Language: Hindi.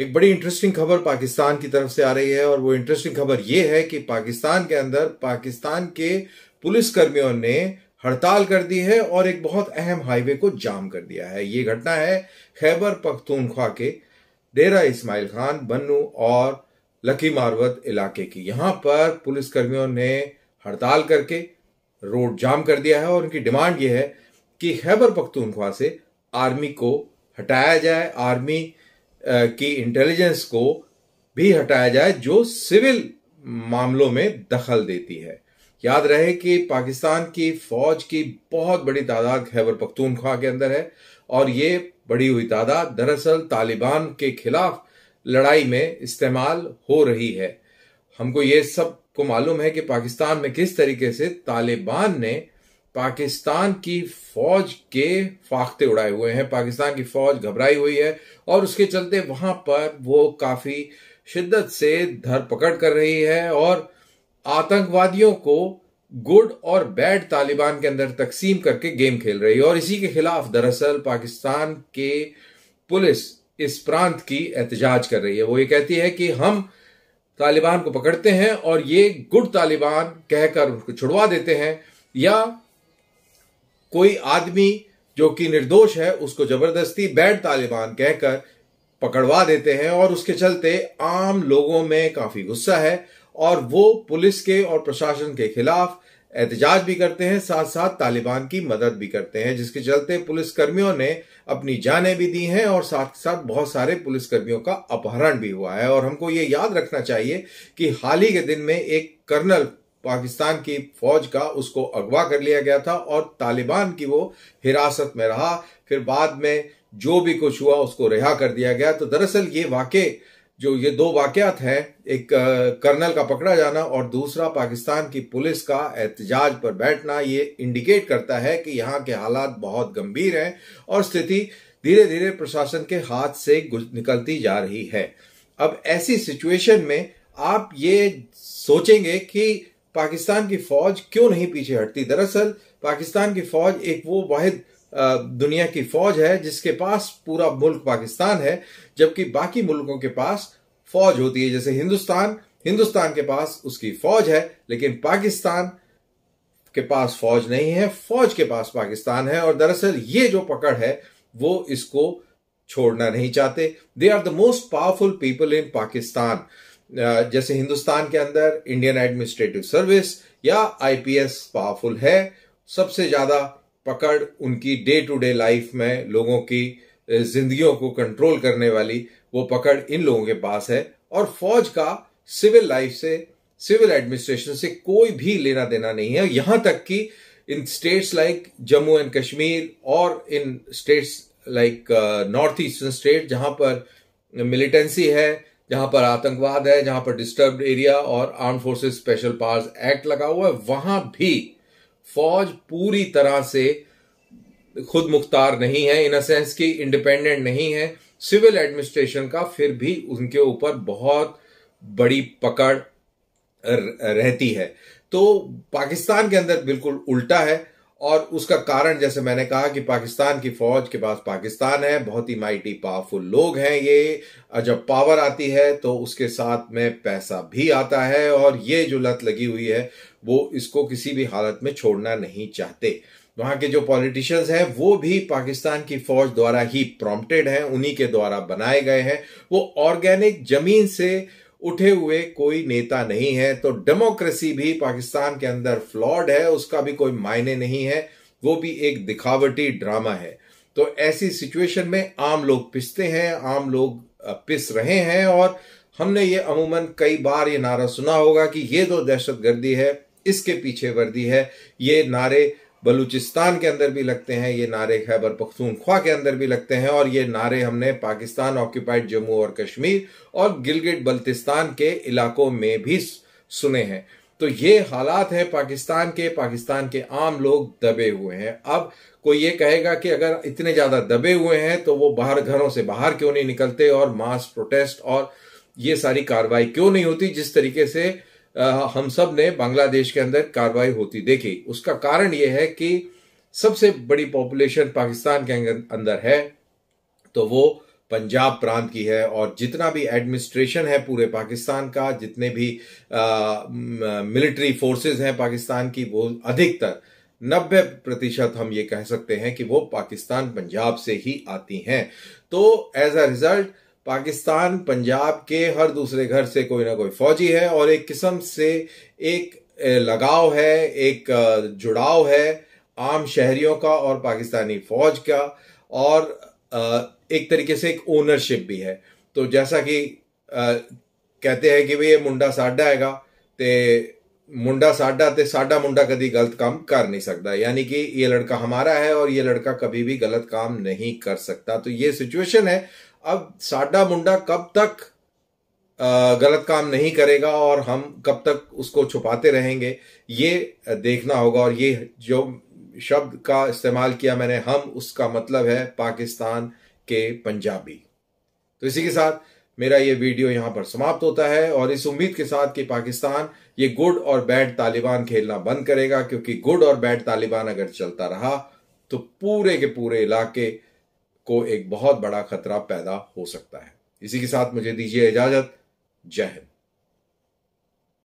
एक बड़ी इंटरेस्टिंग खबर पाकिस्तान की तरफ से आ रही है और वो इंटरेस्टिंग खबर ये है कि पाकिस्तान के अंदर पाकिस्तान के पुलिसकर्मियों ने हड़ताल कर दी है और एक बहुत अहम हाईवे को जाम कर दिया है ये घटना है खैबर पख्तूनख्वा के डेरा इस्माइल खान बन्नू और लकी मारवत इलाके की यहां पर पुलिसकर्मियों ने हड़ताल करके रोड जाम कर दिया है और उनकी डिमांड यह है कि खैबर पख्तूनख्वा से आर्मी को हटाया जाए आर्मी की इंटेलिजेंस को भी हटाया जाए जो सिविल मामलों में दखल देती है याद रहे कि पाकिस्तान की फौज की बहुत बड़ी तादाद खैबर पख्तूनख्वा के अंदर है और ये बड़ी हुई तादाद दरअसल तालिबान के खिलाफ लड़ाई में इस्तेमाल हो रही है हमको ये सब को मालूम है कि पाकिस्तान में किस तरीके से तालिबान ने पाकिस्तान की फौज के फाखते उड़ाए हुए हैं पाकिस्तान की फौज घबराई हुई है और उसके चलते वहां पर वो काफी शिद्दत से धरपकड़ कर रही है और आतंकवादियों को गुड और बैड तालिबान के अंदर तकसीम करके गेम खेल रही है और इसी के खिलाफ दरअसल पाकिस्तान के पुलिस इस प्रांत की एहतजाज कर रही है वो ये कहती है कि हम तालिबान को पकड़ते हैं और ये गुड तालिबान कहकर उनको छुड़वा देते हैं या कोई आदमी जो कि निर्दोष है उसको जबरदस्ती बैड तालिबान कहकर पकड़वा देते हैं और उसके चलते आम लोगों में काफी गुस्सा है और वो पुलिस के और प्रशासन के खिलाफ एहतजाज भी करते हैं साथ साथ तालिबान की मदद भी करते हैं जिसके चलते पुलिसकर्मियों ने अपनी जानें भी दी हैं और साथ साथ बहुत सारे पुलिसकर्मियों का अपहरण भी हुआ है और हमको ये याद रखना चाहिए कि हाल ही के दिन में एक कर्नल पाकिस्तान की फौज का उसको अगवा कर लिया गया था और तालिबान की वो हिरासत में रहा फिर बाद में जो भी कुछ हुआ उसको रिहा कर दिया गया तो दरअसल ये वाक्य जो ये दो वाकयात हैं एक कर्नल का पकड़ा जाना और दूसरा पाकिस्तान की पुलिस का एहतजाज पर बैठना ये इंडिकेट करता है कि यहाँ के हालात बहुत गंभीर हैं और स्थिति धीरे धीरे प्रशासन के हाथ से निकलती जा रही है अब ऐसी सिचुएशन में आप ये सोचेंगे कि पाकिस्तान की फौज क्यों नहीं पीछे हटती दरअसल पाकिस्तान की फौज एक वो वाहिद दुनिया की फौज है जिसके पास पूरा मुल्क पाकिस्तान है जबकि बाकी मुल्कों के पास फौज होती है जैसे हिंदुस्तान हिंदुस्तान के पास उसकी फौज है लेकिन पाकिस्तान के पास फौज नहीं है फौज के पास पाकिस्तान है और दरअसल ये जो पकड़ है वो इसको छोड़ना नहीं चाहते they are the most powerful people in Pakistan जैसे हिंदुस्तान के अंदर इंडियन एडमिनिस्ट्रेटिव सर्विस या आईपीएस पावरफुल है सबसे ज्यादा पकड़ उनकी डे टू डे लाइफ में लोगों की जिंदगियों को कंट्रोल करने वाली वो पकड़ इन लोगों के पास है और फौज का सिविल लाइफ से सिविल एडमिनिस्ट्रेशन से कोई भी लेना देना नहीं है यहां तक कि in states like Jammu and Kashmir और in states like north eastern state जहां पर मिलिटेंसी है जहां पर आतंकवाद है जहां पर डिस्टर्ब एरिया और arm forces special powers act लगा हुआ है वहां भी फौज पूरी तरह से खुद मुख्तार नहीं है इन अ सेंस की इंडिपेंडेंट नहीं है सिविल एडमिनिस्ट्रेशन का फिर भी उनके ऊपर बहुत बड़ी पकड़ रहती है तो पाकिस्तान के अंदर बिल्कुल उल्टा है और उसका कारण जैसे मैंने कहा कि पाकिस्तान की फौज के पास पाकिस्तान है बहुत ही माइटी पावरफुल लोग हैं ये जब पावर आती है तो उसके साथ में पैसा भी आता है और ये जो लत लगी हुई है वो इसको किसी भी हालत में छोड़ना नहीं चाहते वहां के जो पॉलिटिशियंस हैं वो भी पाकिस्तान की फौज द्वारा ही प्रॉम्प्टेड हैं उन्हीं के द्वारा बनाए गए हैं वो ऑर्गेनिक जमीन से उठे हुए कोई नेता नहीं है तो डेमोक्रेसी भी पाकिस्तान के अंदर फ्लॉड है उसका भी कोई मायने नहीं है वो भी एक दिखावटी ड्रामा है तो ऐसी सिचुएशन में आम लोग पिसते हैं आम लोग पिस रहे हैं और हमने ये अमूमन कई बार ये नारा सुना होगा कि ये तो दहशत गर्दी है इसके पीछे वर्दी है ये नारे बलूचिस्तान के अंदर भी लगते हैं ये नारे खैबर पख्तूनख्वा के अंदर भी लगते हैं और ये नारे हमने पाकिस्तान ऑक्यूपाइड जम्मू और कश्मीर और गिलगिट बल्तिस्तान के इलाकों में भी सुने हैं तो ये हालात हैं पाकिस्तान के पाकिस्तान के आम लोग दबे हुए हैं अब कोई ये कहेगा कि अगर इतने ज्यादा दबे हुए हैं तो वो बाहर घरों से बाहर क्यों नहीं निकलते और मास प्रोटेस्ट और ये सारी कार्रवाई क्यों नहीं होती जिस तरीके से हम सब ने बांग्लादेश के अंदर कार्रवाई होती देखी उसका कारण यह है कि सबसे बड़ी पॉपुलेशन पाकिस्तान के अंदर है तो वो पंजाब प्रांत की है और जितना भी एडमिनिस्ट्रेशन है पूरे पाकिस्तान का जितने भी मिलिट्री फोर्सेस हैं पाकिस्तान की वो अधिकतर नब्बे प्रतिशत हम ये कह सकते हैं कि वो पाकिस्तान पंजाब से ही आती हैं तो as a result Pakistan Punjab के हर दूसरे घर से कोई ना कोई फौजी है और एक किस्म से एक लगाव है एक जुड़ाव है आम शहरियों का और पाकिस्तानी फौज का और एक तरीके से एक ओनरशिप भी है तो जैसा कि कहते हैं कि भाई ये मुंडा साडा हैगा तो मुंडा साडा तो साडा मुंडा कभी गलत काम कर नहीं सकता यानी कि ये लड़का हमारा है और ये लड़का कभी भी गलत काम नहीं कर सकता तो ये सिचुएशन है अब साडा मुंडा कब तक गलत काम नहीं करेगा और हम कब तक उसको छुपाते रहेंगे ये देखना होगा और ये जो शब्द का इस्तेमाल किया मैंने हम उसका मतलब है पाकिस्तान के पंजाबी तो इसी के साथ मेरा ये वीडियो यहां पर समाप्त होता है और इस उम्मीद के साथ कि पाकिस्तान ये गुड और बैड तालिबान खेलना बंद करेगा क्योंकि गुड और बैड तालिबान अगर चलता रहा तो पूरे के पूरे इलाके को एक बहुत बड़ा खतरा पैदा हो सकता है इसी के साथ मुझे दीजिए इजाजत जय हिंद